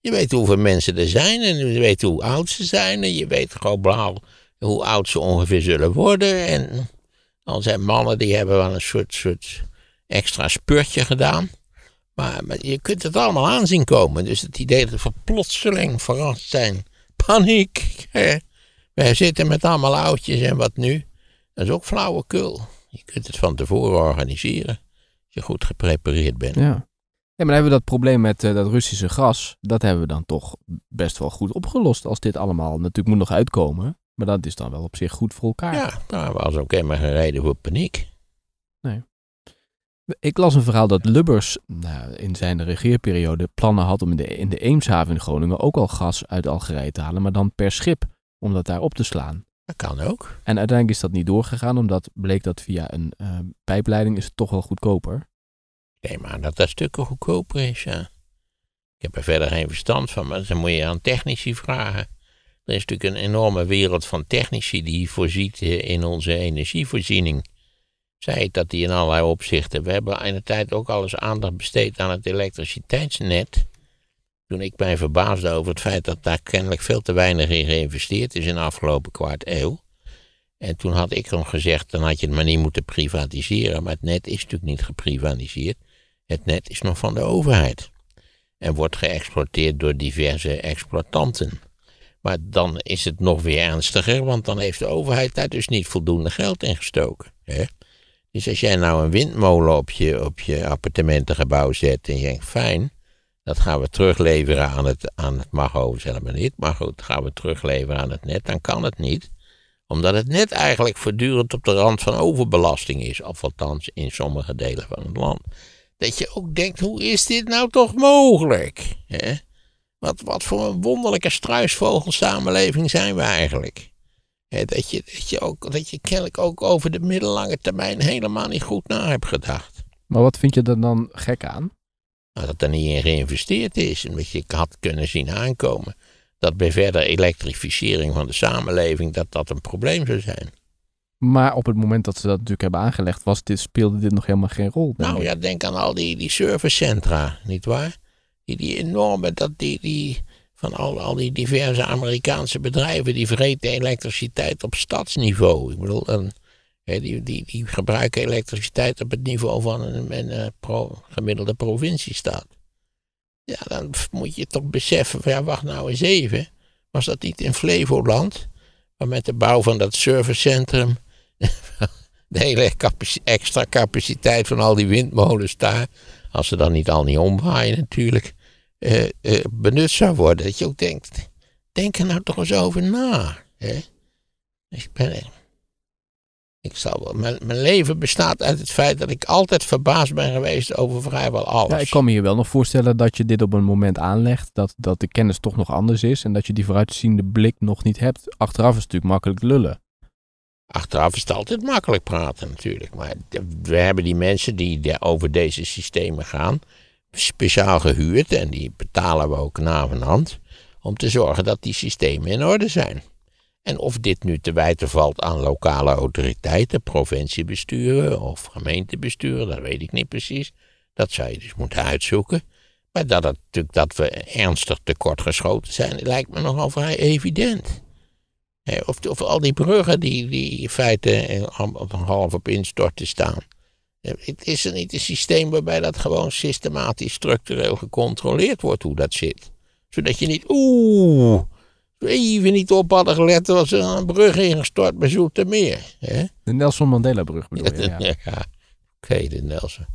Je weet hoeveel mensen er zijn en je weet hoe oud ze zijn en je weet gewoon blauw hoe oud ze ongeveer zullen worden. En al zijn mannen die hebben wel een soort, soort extra spurtje gedaan. Maar, je kunt het allemaal aanzien komen. Dus het idee dat we plotseling verrast zijn. Paniek. Wij zitten met allemaal oudjes en wat nu? Dat is ook flauwekul. Je kunt het van tevoren organiseren. Als je goed geprepareerd bent. Ja. Ja, maar hebben we dat probleem met eh, dat Russische gas. Dat hebben we dan toch best wel goed opgelost. Als dit allemaal natuurlijk moet nog uitkomen. Maar dat is dan wel op zich goed voor elkaar. Ja, nou, was ook helemaal geen reden voor paniek. Nee. Ik las een verhaal dat Lubbers nou, in zijn regeerperiode plannen had om in de, in de Eemshaven in Groningen ook al gas uit Algerije te halen, maar dan per schip om dat daar op te slaan. Dat kan ook. En uiteindelijk is dat niet doorgegaan, omdat bleek dat via een eh, pijpleiding is het toch wel goedkoper. Nee, maar dat dat stukken goedkoper is, ja. Ik heb er verder geen verstand van, maar dan moet je aan technici vragen. Er is natuurlijk een enorme wereld van technici die voorziet eh, in onze energievoorziening. Zij dat die in allerlei opzichten. We hebben in de tijd ook alles aandacht besteed aan het elektriciteitsnet. Toen ik mij verbaasde over het feit dat daar kennelijk veel te weinig in geïnvesteerd is in de afgelopen kwart eeuw. En toen had ik hem gezegd, dan had je het maar niet moeten privatiseren. Maar het net is natuurlijk niet geprivatiseerd. Het net is nog van de overheid. En wordt geëxploiteerd door diverse exploitanten. Maar dan is het nog weer ernstiger, want dan heeft de overheid daar dus niet voldoende geld in gestoken. Hè? Dus als jij nou een windmolen op je, op je appartementengebouw zet en je denkt, fijn, dat gaan we terugleveren aan het, aan het mag overigens helemaal niet, maar goed, gaan we terugleveren aan het net, dan kan het niet. Omdat het net eigenlijk voortdurend op de rand van overbelasting is, of althans in sommige delen van het land. Dat je ook denkt, hoe is dit nou toch mogelijk? Hè? Wat, wat voor een wonderlijke struisvogelsamenleving zijn we eigenlijk? dat, je, dat, je ook, dat je kennelijk ook over de middellange termijn helemaal niet goed na hebt gedacht. Maar wat vind je er dan gek aan? Nou, dat er niet in geïnvesteerd is, en wat je had kunnen zien aankomen dat bij verder elektrificering van de samenleving dat dat een probleem zou zijn. Maar op het moment dat ze dat natuurlijk hebben aangelegd, was dit, speelde dit nog helemaal geen rol. Nou ja, denk aan al die, die servicecentra, nietwaar? Die, die enorme, dat die, die, van al, al die diverse Amerikaanse bedrijven, die vreten elektriciteit op stadsniveau. Ik bedoel, een die, die, gebruiken elektriciteit op het niveau van een, eh, gemiddelde provinciestaat. Ja, dan moet je toch beseffen, ja, wacht nou eens even. Was dat niet in Flevoland? Maar met de bouw van dat servicecentrum, (laughs) de hele extra capaciteit van al die windmolens daar, als ze dan niet al niet omwaaien natuurlijk, eh, eh, benut zou worden. Dat je ook denkt, denk er nou toch eens over na. Hè? Ik ben ik zal, mijn, mijn, leven bestaat uit het feit dat ik altijd verbaasd ben geweest over vrijwel alles. Ja, ik kan me hier wel nog voorstellen dat je dit op een moment aanlegt. Dat, dat de kennis toch nog anders is. En dat je die vooruitziende blik nog niet hebt. Achteraf is het natuurlijk makkelijk lullen. Achteraf is het altijd makkelijk praten natuurlijk. Maar we hebben die mensen die over deze systemen gaan. speciaal gehuurd. En die betalen we ook na van hand. Om te zorgen dat die systemen in orde zijn. En of dit nu te wijten valt aan lokale autoriteiten, provinciebesturen of gemeentebesturen, dat weet ik niet precies. Dat zou je dus moeten uitzoeken. Maar dat, het, natuurlijk, dat we ernstig tekortgeschoten zijn, lijkt me nogal vrij evident. Of, al die bruggen die, die in feite eh, half op instorten staan. Eh, is er niet een systeem waarbij dat gewoon systematisch structureel gecontroleerd wordt hoe dat zit. Zodat je niet, oeh, even niet op hadden gelet, was er een brug ingestort bij Zoetermeer. Hè? De Nelson Mandela-brug bedoel je? (laughs) Ja, ja. oké, de Nelson.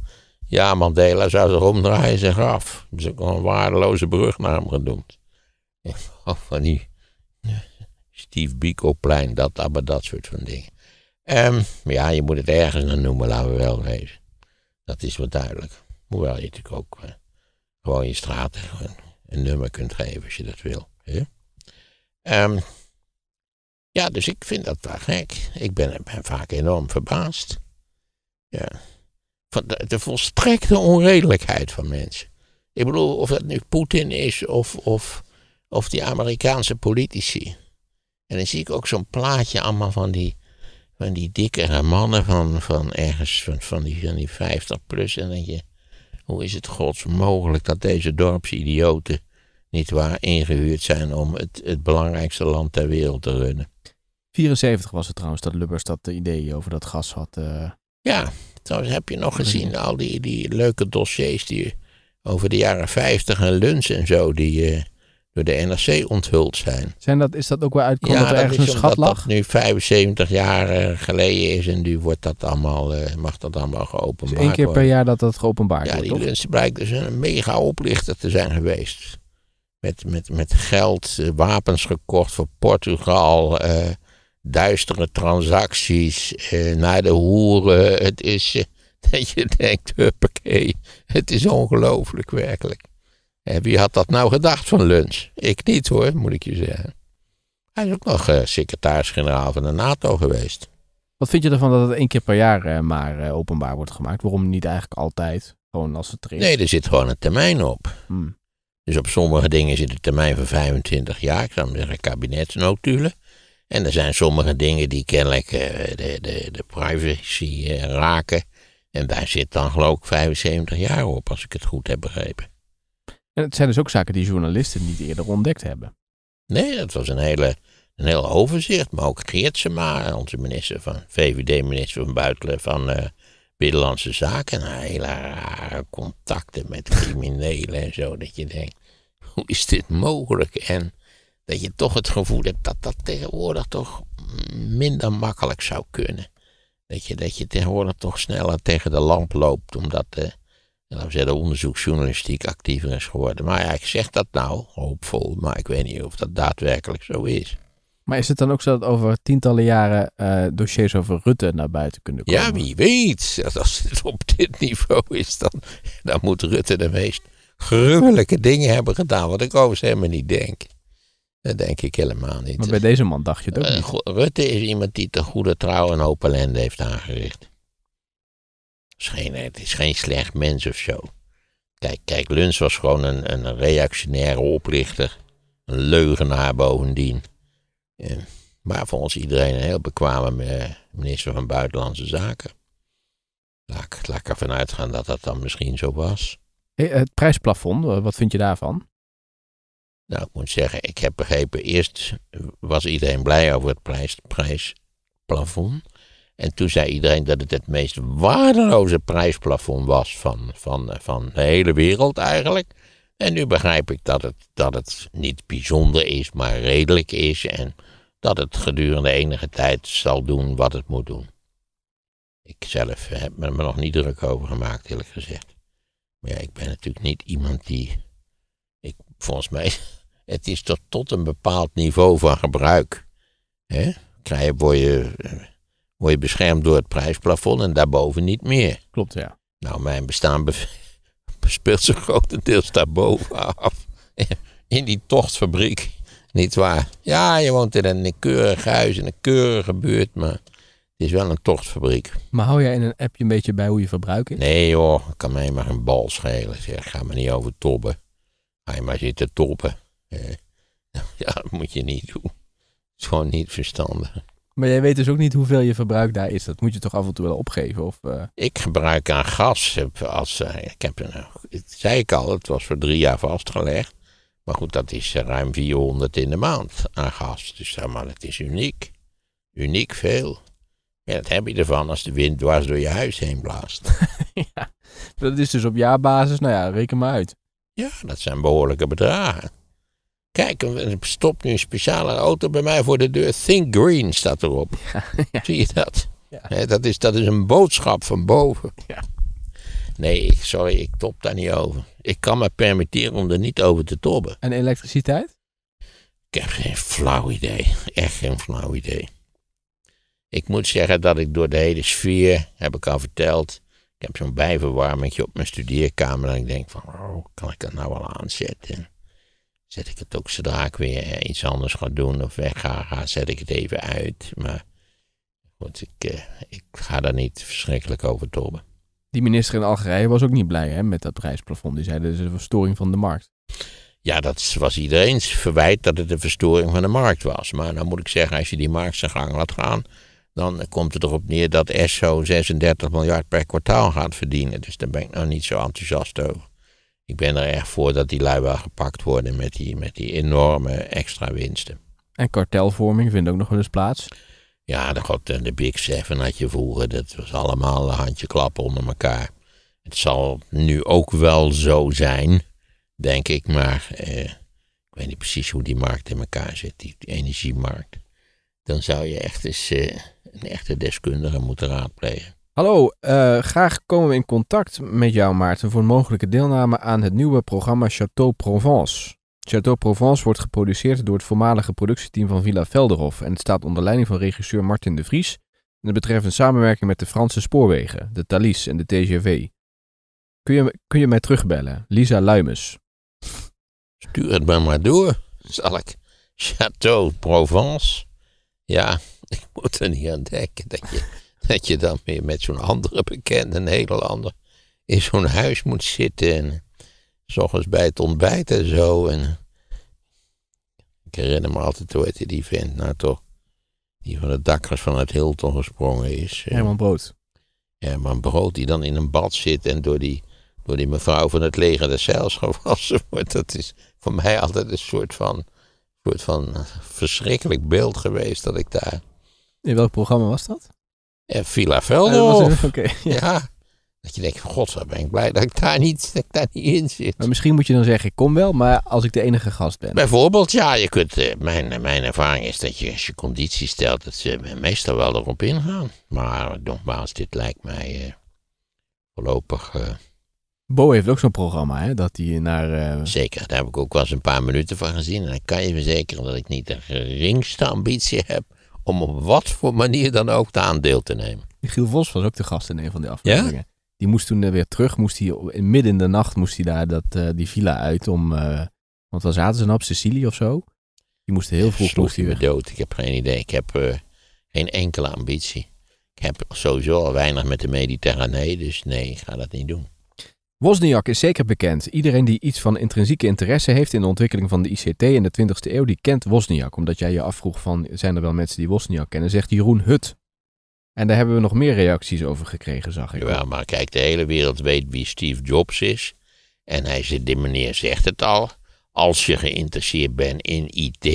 Ja, Mandela zou zich omdraaien en zeggen af. Dat is ook een waardeloze brugnaam genoemd. (laughs) Van die Steve Biko-plein, dat, maar dat soort van dingen. Um, ja, je moet het ergens naar noemen, laten we wel wezen. Dat is wel duidelijk. Hoewel je natuurlijk ook eh, gewoon je straat een nummer kunt geven als je dat wil. Hè? Ehm, ja, dus ik vind dat wel gek. Ik ben, ben vaak enorm verbaasd. Ja. Van de, volstrekte onredelijkheid van mensen. Ik bedoel, of dat nu Poetin is of, of, of die Amerikaanse politici. En dan zie ik ook zo'n plaatje allemaal van die, van die dikkere mannen van, van ergens, van, van, die, van die 50 plus. En dan denk je, hoe is het gods mogelijk dat deze dorpsidioten niet waar, ingehuurd zijn om het, het belangrijkste land ter wereld te runnen. 74 was het trouwens dat Lubbers dat eh, idee over dat gas had. Eh. Ja, trouwens heb je nog gezien al die, die leuke dossiers die over de jaren 50 en lunch en zo, die eh, door de NRC onthuld zijn. zijn dat, is dat ook wel uitkomt ja, dat er ergens een schat lag? dat nu 75 jaar geleden is en nu wordt dat allemaal, uh, mag dat allemaal dus geopenbaard dus één keer per jaar dat dat geopenbaard wordt, Ja, die lunch blijkt dus een mega oplichter te zijn geweest met, met, met geld eh, wapens gekocht voor Portugal. Eh, duistere transacties uh, naar de hoeren. Het is (laughs) dat je denkt, huppakee, het is ongelooflijk werkelijk. En wie had dat nou gedacht van Lunch? Ik niet hoor, moet ik je zeggen. Hij is ook nog secretaris-generaal van de NATO geweest. Wat vind je ervan dat het één keer per jaar maar openbaar wordt gemaakt? Waarom niet eigenlijk altijd? Gewoon als het er is? Nee, er zit gewoon een termijn op. Hmm. Dus op sommige dingen zit een termijn van 25 jaar. Ik zou zeggen kabinetsnotulen. En er zijn sommige dingen die kennelijk eh, de, de, de privacy eh, raken. En daar zit dan geloof ik 75 jaar op, als ik het goed heb begrepen. En het zijn dus ook zaken die journalisten niet eerder ontdekt hebben. Nee, dat was een, hele, een heel overzicht. Maar ook Geertsema, onze minister van VVD-minister van Buitenland van eh, Binnenlandse Zaken nou, hele rare contacten met criminelen en zo. Dat je denkt, hoe is dit mogelijk? En dat je toch het gevoel hebt dat dat tegenwoordig toch minder makkelijk zou kunnen. Dat je, dat je tegenwoordig toch sneller tegen de lamp loopt, omdat de, zeggen, de onderzoeksjournalistiek actiever is geworden. Maar ja, ik zeg dat nou, hoopvol, maar ik weet niet of dat daadwerkelijk zo is. Maar is het dan ook zo dat over tientallen jaren eh, dossiers over Rutte naar buiten kunnen komen? Ja, wie weet. (laughs) Als het op dit niveau is, dan, dan moet Rutte de meest gruwelijke dingen hebben gedaan. Wat ik overigens helemaal niet denk. Dat denk ik helemaal niet. Maar bij deze man dacht je het ook eh, niet. Rutte is iemand die te goede trouw en hoop ellende heeft aangericht. het is geen slecht mens of zo. Kijk, kijk Luns was gewoon een, een reactionaire oplichter. Een leugenaar bovendien maar volgens iedereen een heel bekwame eh, minister van Buitenlandse Zaken. Laat, laat ik ervan uitgaan dat dat dan misschien zo was. Eh, het prijsplafond, eh, wat vind je daarvan? Nou, ik moet zeggen, ik heb begrepen, eerst was iedereen blij over het prijs, prijsplafond. En toen zei iedereen dat het het meest waardeloze prijsplafond was van, van, van de hele wereld eigenlijk. En nu begrijp ik dat het, dat het niet bijzonder is, maar redelijk is. En dat het gedurende enige tijd zal doen wat het moet doen. Ik zelf heb me er nog niet druk over gemaakt, eerlijk gezegd. Maar ja, ik ben natuurlijk niet iemand die. Ik, volgens mij, (laughs) het is tot, tot een bepaald niveau van gebruik. Hè? Krijg, word, je, eh, je beschermd door het prijsplafond en daarboven niet meer. Klopt, ja. Nou, mijn bestaan (laughs) speelt zich grotendeels daarboven af. (laughs) In die tochtfabriek niet waar? Ja, je woont in een keurig huis, in een keurige buurt, maar het is wel een tochtfabriek. Maar hou jij in een appje een beetje bij hoe je verbruik is? Nee hoor, ik kan mij maar een bal schelen. ga me niet over tobben. Ga je maar zitten toppen. (laughs) Ja, dat moet je niet doen. Het is gewoon niet verstandig. Maar jij weet dus ook niet hoeveel je verbruik daar is. Dat moet je toch af en toe wel opgeven? Of, eh? Ik gebruik aan gas. Als, ik heb, eh, zei ik al, het was voor drie jaar vastgelegd. Maar goed, dat is eh, ruim 400 in de maand aan gas. Dus zeg maar, het is uniek. Uniek veel. En dat heb je ervan als de wind dwars door je huis heen blaast. (laughs) ja, dat is dus op jaarbasis, nou ja, reken maar uit. Ja, dat zijn behoorlijke bedragen. Kijk, er stopt nu een speciale auto bij mij voor de deur. Think Green staat erop. (laughs) Zie je dat? Ja. dat, is, dat is een boodschap van boven. Ja. Nee, sorry, ik top daar niet over. Ik kan me permitteren om er niet over te tobben. En elektriciteit? Ik heb geen flauw idee. Echt geen flauw idee. Ik moet zeggen dat ik door de hele sfeer, heb ik al verteld, ik heb zo'n bijverwarming op mijn studeerkamer en ik denk van, oh, kan ik dat nou wel aanzetten? Zet ik het ook zodra ik weer eh, iets anders ga doen of weg ga, zet ik het even uit. Maar goed, ik, eh, ik ga daar niet verschrikkelijk over tobben. Die minister in Algerije was ook niet blij hè, met dat prijsplafond. Die zei dat is een verstoring van de markt. Ja, dat was iedereen's verwijt dat het een verstoring van de markt was. Maar dan moet ik zeggen, als je die markt zijn gang laat gaan, dan komt het erop neer dat ESSO 36 miljard per kwartaal gaat verdienen. Dus daar ben ik nou niet zo enthousiast over. Ik ben er echt voor dat die lui wel gepakt worden met die, met die enorme extra winsten. En kartelvorming vindt ook nog wel eens plaats. Ja, de, God, de Big Seven had je voeren. Dat was allemaal een handje klappen onder elkaar. Het zal nu ook wel zo zijn, denk ik. Maar eh, ik weet niet precies hoe die markt in elkaar zit, die, energiemarkt. Dan zou je echt eens eh, een echte deskundige moeten raadplegen. Hallo, eh, graag komen we in contact met jou Maarten voor een mogelijke deelname aan het nieuwe programma Château Provence. Chateau Provence wordt geproduceerd door het voormalige productieteam van Villa Velderhof en het staat onder leiding van regisseur Martin de Vries en het betreft een samenwerking met de Franse spoorwegen, de Thalys en de TGV. Kun je, kun je mij terugbellen, Lisa Luimus. Stuur het maar maar door, zal ik. Chateau Provence. Ja, ik moet er niet aan denken dat je, dat je dan weer met zo'n andere bekende Nederlander in zo'n huis moet zitten. En S ochtends bij het ontbijt en zo. En ik herinner me altijd, hoe heette die vent nou toch? Die van de dakkers van het Hilton gesprongen is. Eh. Herman Brood. Herman Brood, die dan in een bad zit en door die, door die mevrouw van het leger de zeils gewassen wordt. Dat is voor mij altijd een soort van, soort van eh, verschrikkelijk beeld geweest dat ik daar... In welk programma was dat? Eh, Villa Velden oh, was (laughs) Oké. ja. ja. Dat je denkt, god, wat ben ik blij dat ik daar niet, ik daar niet in zit. Maar misschien moet je dan zeggen, ik kom wel, maar als ik de enige gast ben. Bijvoorbeeld, ja, je kunt, eh, mijn, eh, mijn ervaring is dat je als je conditie stelt, dat ze meestal wel erop ingaan. Maar nogmaals, dit lijkt mij eh, voorlopig... Bo heeft ook zo'n programma, hè? Dat hij naar. Zeker, daar heb ik ook wel eens een paar minuten van gezien. En dan kan je verzekeren dat ik niet de geringste ambitie heb om op wat voor manier dan ook de aandeel te nemen. Giel Vos was ook de gast in een van die afleveringen. Die moest toen weer terug, moest hij midden in de nacht moest hij daar dat, eh, die villa uit om, eh, want waar zaten ze nou op, Sicilië of zo? Die moest heel vroeg moest hij weer. dood, ik heb geen idee. Ik heb eh, geen enkele ambitie. Ik heb sowieso al weinig met de Mediterranee, dus nee, ik ga dat niet doen. Wozniak is zeker bekend. Iedereen die iets van intrinsieke interesse heeft in de ontwikkeling van de ICT in de 20e eeuw, die kent Wozniak. Omdat jij je afvroeg van, zijn er wel mensen die Wozniak kennen? Zegt Jeroen Hut en daar hebben we nog meer reacties over gekregen, zag ik. Ja, maar kijk, de hele wereld weet wie Steve Jobs is. En hij zit die meneer zegt het al. Als je geïnteresseerd bent in IT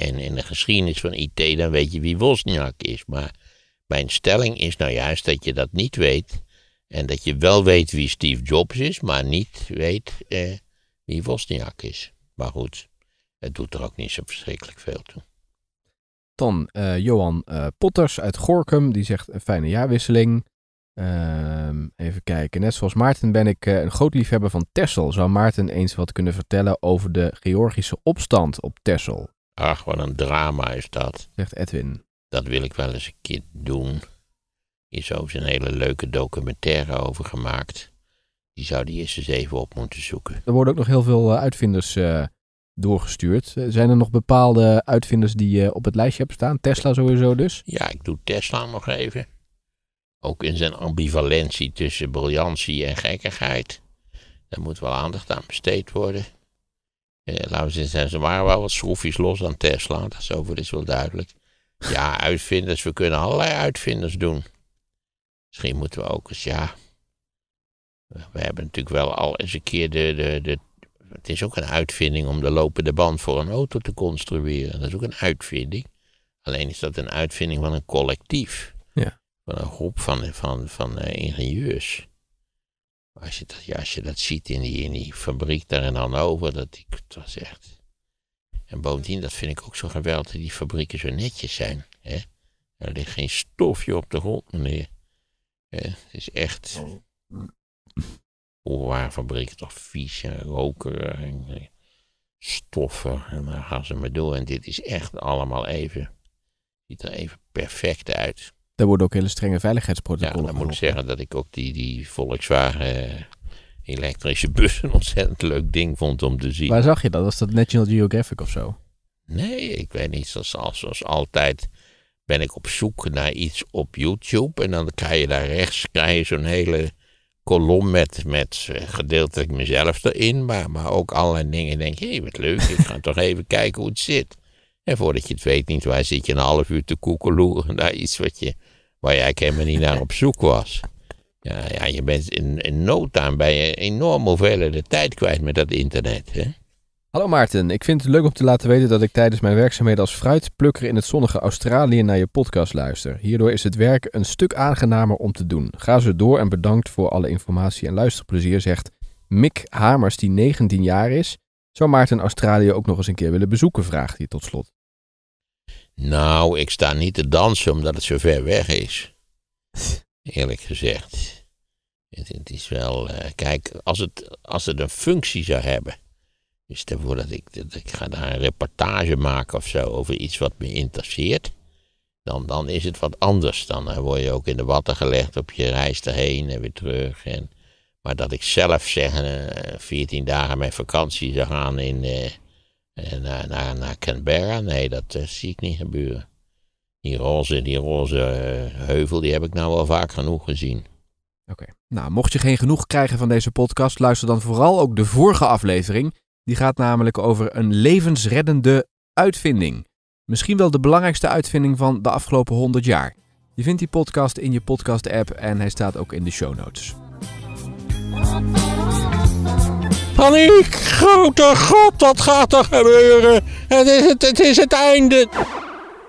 en in de geschiedenis van IT, dan weet je wie Wozniak is. Maar mijn stelling is nou juist dat je dat niet weet. En dat je wel weet wie Steve Jobs is, maar niet weet eh, wie Wozniak is. Maar goed, het doet er ook niet zo verschrikkelijk veel toe. Dan eh, Johan eh, Potters uit Gorkum, die zegt een fijne jaarwisseling. Ehm, even kijken. Net zoals Maarten ben ik eh, een groot liefhebber van Tessel. Zou Maarten eens wat kunnen vertellen over de Georgische opstand op Tessel? Ach, wat een drama is dat. Zegt Edwin. Dat wil ik wel eens een keer doen. Is overigens een hele leuke documentaire over gemaakt. Die zou die eerst eens even op moeten zoeken. Er worden ook nog heel veel uitvinders doorgestuurd. Eh, zijn er nog bepaalde uitvinders die je eh, op het lijstje hebt staan? Tesla sowieso dus? Ja, ik doe Tesla nog even. Ook in zijn ambivalentie tussen briljantie en gekkigheid. Daar moet wel aandacht aan besteed worden. Eh, laten we zeggen, ze waren wel wat schroefjes los aan Tesla. Dat is overigens wel duidelijk. Ja, uitvinders. We kunnen allerlei uitvinders doen. Misschien moeten we ook eens, ja... We hebben natuurlijk wel al eens een keer de, de, de het is ook een uitvinding om de lopende band voor een auto te construeren. Dat is ook een uitvinding. Alleen is dat een uitvinding van een collectief. Ja. Van een groep van, van, van eh, ingenieurs. Als je, dat, ja, als je dat ziet in die, fabriek daar in Hannover, dat, het was echt... En bovendien, dat vind ik ook zo geweldig, dat die fabrieken zo netjes zijn. Hè? Er ligt geen stofje op de grond, meneer. Het is echt fabrieken toch vies en roken eh, en stoffen. En daar eh, gaan ze maar door. En dit is echt allemaal even, ziet er even perfect uit. Daar worden ook hele strenge veiligheidsprotocollen Ja, dan moet ik zeggen dat ik ook die, die Volkswagen eh, elektrische bus een (laughs) ontzettend leuk ding vond om te zien. Waar zag je dat? Was dat National Geographic of zo? Nee, ik weet niet. Zoals, zoals altijd ben ik op zoek naar iets op YouTube. En dan krijg je daar rechts zo'n hele kolom met, met eh, gedeeltelijk mezelf erin, maar, maar ook allerlei dingen. Denk, hé, wat leuk, ik ga toch even kijken hoe het zit. En voordat je het weet niet waar zit je een half uur te koekeloeren (laughs) naar iets wat je, waar jij helemaal niet naar op zoek was. Ja, ja je bent in, in no time bij een enorme hoeveelheid tijd kwijt met dat internet. Hè? Hallo Maarten, ik vind het leuk om te laten weten dat ik tijdens mijn werkzaamheden als fruitplukker in het zonnige Australië naar je podcast luister. Hierdoor is het werk een stuk aangenamer om te doen. Ga zo door en bedankt voor alle informatie en luisterplezier, zegt Mick Hamers, die 19 jaar is. Zou Maarten Australië ook nog eens een keer willen bezoeken, vraagt hij tot slot. Nou, ik sta niet te dansen omdat het zo ver weg is. Eerlijk gezegd. Het, is wel. Eh, kijk, als het, als het een functie zou hebben dus stel dat ik, ik ga daar een reportage maken of zo over iets wat me interesseert. Dan, dan is het wat anders. Dan eh, word je ook in de watten gelegd op je reis erheen en weer terug. En, maar dat ik zelf zeg, 14 eh, dagen mijn vakantie zou gaan in, eh, naar, naar, naar Canberra, nee, dat zie ik niet gebeuren. Die roze, die roze heuvel, die heb ik nou wel vaak genoeg gezien. Oké. Nou, mocht je geen genoeg krijgen van deze podcast, luister dan vooral ook de vorige aflevering. Die gaat namelijk over een levensreddende uitvinding. Misschien wel de belangrijkste uitvinding van de afgelopen 100 jaar. Je vindt die podcast in je podcast-app en hij staat ook in de show notes. Paniek! Grote god, wat gaat er gebeuren? Het is het, het, is het einde!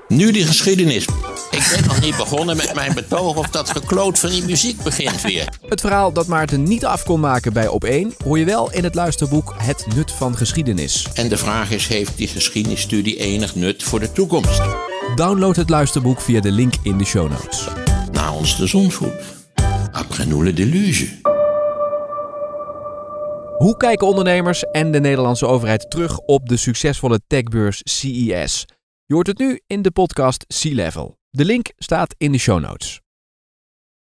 Nu die geschiedenis. Ik ben nog niet begonnen met mijn betoog of dat gekloot van die muziek begint weer. Het verhaal dat Maarten niet af kon maken bij Op1 hoor je wel in het luisterboek Het Nut van Geschiedenis. En de vraag is, heeft die geschiedenisstudie enig nut voor de toekomst? Download het luisterboek via de link in de show notes. Na ons de zonsgroep. Après nous le deluge. Hoe kijken ondernemers en de Nederlandse overheid terug op de succesvolle techbeurs CES? Je hoort het nu in de podcast Sea Level. De link staat in de show notes.